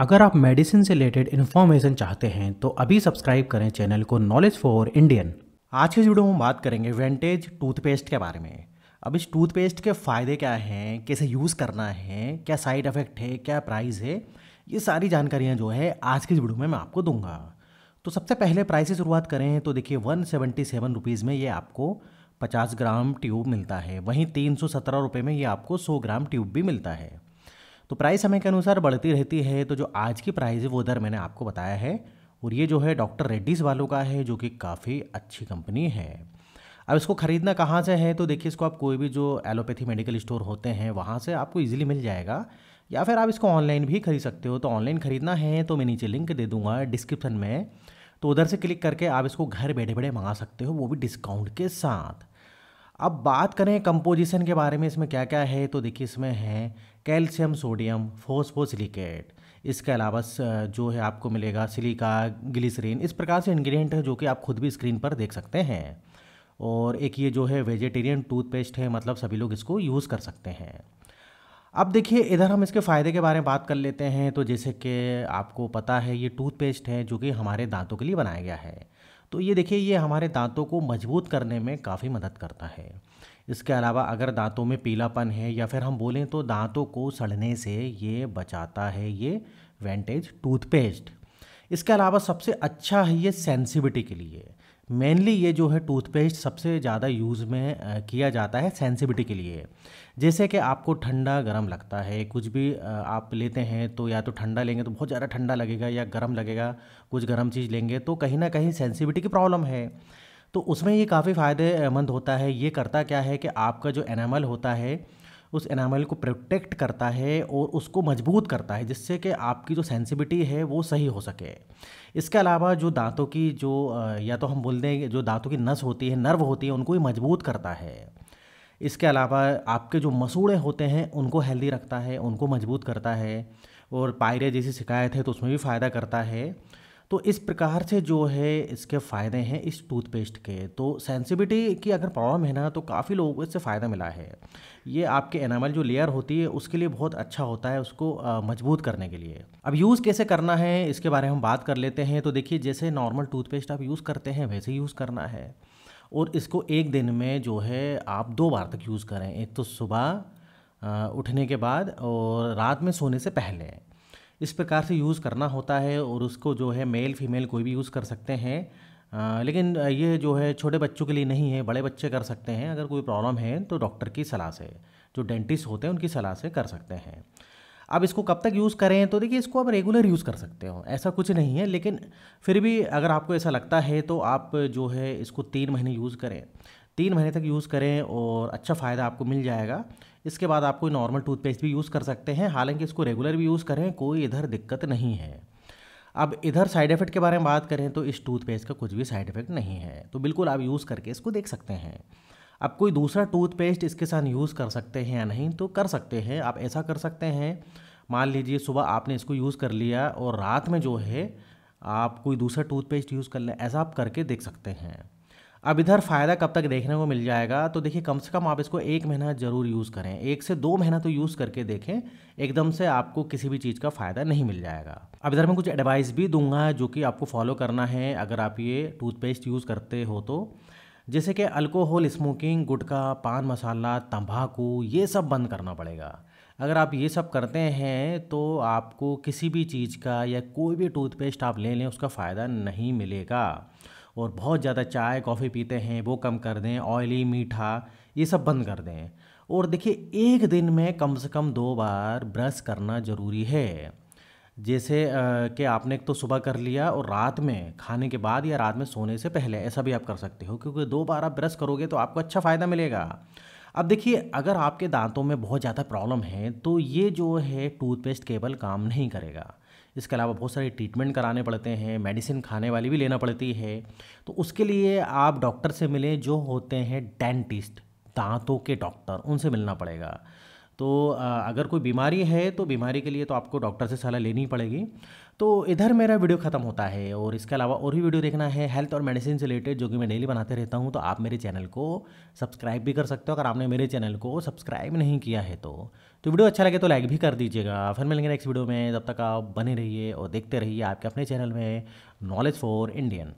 अगर आप मेडिसिन से रिलेटेड इन्फॉर्मेशन चाहते हैं तो अभी सब्सक्राइब करें चैनल को नॉलेज फॉर इंडियन आज के वीडियो में बात करेंगे वेंटेज टूथपेस्ट के बारे में अब इस टूथपेस्ट के फ़ायदे क्या हैं कैसे यूज़ करना है क्या साइड इफ़ेक्ट है क्या प्राइस है ये सारी जानकारियाँ जो है आज की वीडियो में मैं आपको दूंगा तो सबसे पहले प्राइस से शुरुआत करें तो देखिए वन सेवेंटी सेवन रुपीज़ में ये आपको पचास ग्राम ट्यूब मिलता है वहीं तीन सौ सत्रह रुपये में ये आपको सौ ग्राम ट्यूब भी मिलता है तो प्राइस समय के अनुसार बढ़ती रहती है तो जो आज की प्राइस है वो दर मैंने आपको बताया है और ये जो है डॉक्टर रेड्डीज़ वालों का है जो कि काफ़ी अच्छी कंपनी है अब इसको ख़रीदना कहाँ से है तो देखिए इसको आप कोई भी जो एलोपैथी मेडिकल स्टोर होते हैं वहाँ से आपको ईजिली मिल जाएगा या फिर आप इसको ऑनलाइन भी खरीद सकते हो तो ऑनलाइन ख़रीदना है तो मैं नीचे लिंक दे दूँगा डिस्क्रिप्शन में तो उधर से क्लिक करके आप इसको घर बैठे बैठे मंगा सकते हो वो भी डिस्काउंट के साथ अब बात करें कंपोजिशन के बारे में इसमें क्या क्या है तो देखिए इसमें है कैल्शियम सोडियम फोस्फोसिलिकेट इसके अलावा जो है आपको मिलेगा सिलिका ग्लिसरीन इस प्रकार से इंग्रेडिएंट है जो कि आप खुद भी स्क्रीन पर देख सकते हैं और एक ये जो है वेजिटेरियन टूथपेस्ट है मतलब सभी लोग इसको यूज़ कर सकते हैं अब देखिए इधर हम इसके फ़ायदे के बारे में बात कर लेते हैं तो जैसे कि आपको पता है ये टूथपेस्ट है जो कि हमारे दांतों के लिए बनाया गया है तो ये देखिए ये हमारे दांतों को मजबूत करने में काफ़ी मदद करता है इसके अलावा अगर दांतों में पीलापन है या फिर हम बोलें तो दांतों को सड़ने से ये बचाता है ये वेंटेज टूथपेस्ट इसके अलावा सबसे अच्छा है ये सेंसिविटी के लिए मेनली ये जो है टूथपेस्ट सबसे ज़्यादा यूज़ में किया जाता है सेंसिविटी के लिए जैसे कि आपको ठंडा गर्म लगता है कुछ भी आप लेते हैं तो या तो ठंडा लेंगे तो बहुत ज़्यादा ठंडा लगेगा या गर्म लगेगा कुछ गर्म चीज़ लेंगे तो कहीं ना कहीं सेंसिविटी की प्रॉब्लम है तो उसमें ये काफ़ी फ़ायदेमंद होता है ये करता क्या है कि आपका जो एनामल होता है उस एनामल को प्रोटेक्ट करता है और उसको मजबूत करता है जिससे कि आपकी जो सेंसिविटी है वो सही हो सके इसके अलावा जो दांतों की जो या तो हम बोल दें जो दांतों की नस होती है नर्व होती है उनको भी मजबूत करता है इसके अलावा आपके जो मसूड़े होते हैं उनको हेल्दी रखता है उनको मजबूत करता है और पायरे जैसी शिकायत है तो उसमें भी फ़ायदा करता है तो इस प्रकार से जो है इसके फ़ायदे हैं इस टूथपेस्ट के तो सेंसिटिविटी की अगर प्रॉब्लम है ना तो काफ़ी लोगों को इससे फ़ायदा मिला है ये आपके एनामल जो लेयर होती है उसके लिए बहुत अच्छा होता है उसको मजबूत करने के लिए अब यूज़ कैसे करना है इसके बारे में हम बात कर लेते हैं तो देखिए जैसे नॉर्मल टूथपेस्ट आप यूज़ करते हैं वैसे यूज़ करना है और इसको एक दिन में जो है आप दो बार तक यूज़ करें एक तो सुबह उठने के बाद और रात में सोने से पहले इस प्रकार से यूज़ करना होता है और उसको जो है मेल फीमेल कोई भी यूज़ कर सकते हैं लेकिन ये जो है छोटे बच्चों के लिए नहीं है बड़े बच्चे कर सकते हैं अगर कोई प्रॉब्लम है तो डॉक्टर की सलाह से जो डेंटिस्ट होते हैं उनकी सलाह से कर सकते हैं अब इसको कब तक यूज़ करें तो देखिए इसको आप रेगुलर यूज़ कर सकते हो ऐसा कुछ नहीं है लेकिन फिर भी अगर आपको ऐसा लगता है तो आप जो है इसको तीन महीने यूज़ करें तीन महीने तक यूज़ करें और अच्छा फ़ायदा आपको मिल जाएगा इसके बाद आप कोई नॉर्मल टूथपेस्ट भी यूज़ कर सकते हैं हालांकि इसको रेगुलर भी यूज़ करें कोई इधर दिक्कत नहीं है अब इधर साइड इफ़ेक्ट के बारे में बात करें तो इस टूथपेस्ट का कुछ भी साइड इफ़ेक्ट नहीं है तो बिल्कुल आप यूज़ करके इसको देख सकते हैं आप कोई दूसरा टूथपेस्ट इसके साथ यूज़ कर सकते हैं या नहीं तो कर सकते हैं आप ऐसा कर सकते हैं मान लीजिए सुबह आपने इसको यूज़ कर लिया और रात में जो है आप कोई दूसरा टूथपेस्ट यूज़ कर लें ऐसा आप करके देख सकते हैं अब इधर फ़ायदा कब तक देखने को मिल जाएगा तो देखिए कम से कम आप इसको एक महीना ज़रूर यूज़ करें एक से दो महीना तो यूज़ करके देखें एकदम से आपको किसी भी चीज़ का फ़ायदा नहीं मिल जाएगा अब इधर मैं कुछ एडवाइस भी दूंगा जो कि आपको फॉलो करना है अगर आप ये टूथपेस्ट यूज़ करते हो तो जैसे कि अल्कोहल स्मोकिंग गुटखा पान मसाला तंबाकू ये सब बंद करना पड़ेगा अगर आप ये सब करते हैं तो आपको किसी भी चीज़ का या कोई भी टूथपेस्ट आप ले लें उसका फ़ायदा नहीं मिलेगा और बहुत ज़्यादा चाय कॉफ़ी पीते हैं वो कम कर दें ऑयली मीठा ये सब बंद कर दें और देखिए एक दिन में कम से कम दो बार ब्रश करना ज़रूरी है जैसे कि आपने एक तो सुबह कर लिया और रात में खाने के बाद या रात में सोने से पहले ऐसा भी आप कर सकते हो क्योंकि दो बार आप ब्रश करोगे तो आपको अच्छा फ़ायदा मिलेगा अब देखिए अगर आपके दांतों में बहुत ज़्यादा प्रॉब्लम है तो ये जो है टूथपेस्ट केबल काम नहीं करेगा इसके अलावा बहुत सारे ट्रीटमेंट कराने पड़ते हैं मेडिसिन खाने वाली भी लेना पड़ती है तो उसके लिए आप डॉक्टर से मिलें जो होते हैं डेंटिस्ट दांतों के डॉक्टर उनसे मिलना पड़ेगा तो अगर कोई बीमारी है तो बीमारी के लिए तो आपको डॉक्टर से सलाह लेनी पड़ेगी तो इधर मेरा वीडियो ख़त्म होता है और इसके अलावा और भी वीडियो देखना है हेल्थ और मेडिसिन से रिलेटेड जो कि मैं डेली बनाते रहता हूँ तो आप मेरे चैनल को सब्सक्राइब भी कर सकते हो अगर आपने मेरे चैनल को सब्सक्राइब नहीं किया है तो तो वीडियो अच्छा लगे तो लाइक भी कर दीजिएगा फिर मिलेंगे नेक्स्ट वीडियो में जब तक आप बने रहिए और देखते रहिए आपके अपने चैनल में नॉलेज फॉर इंडियन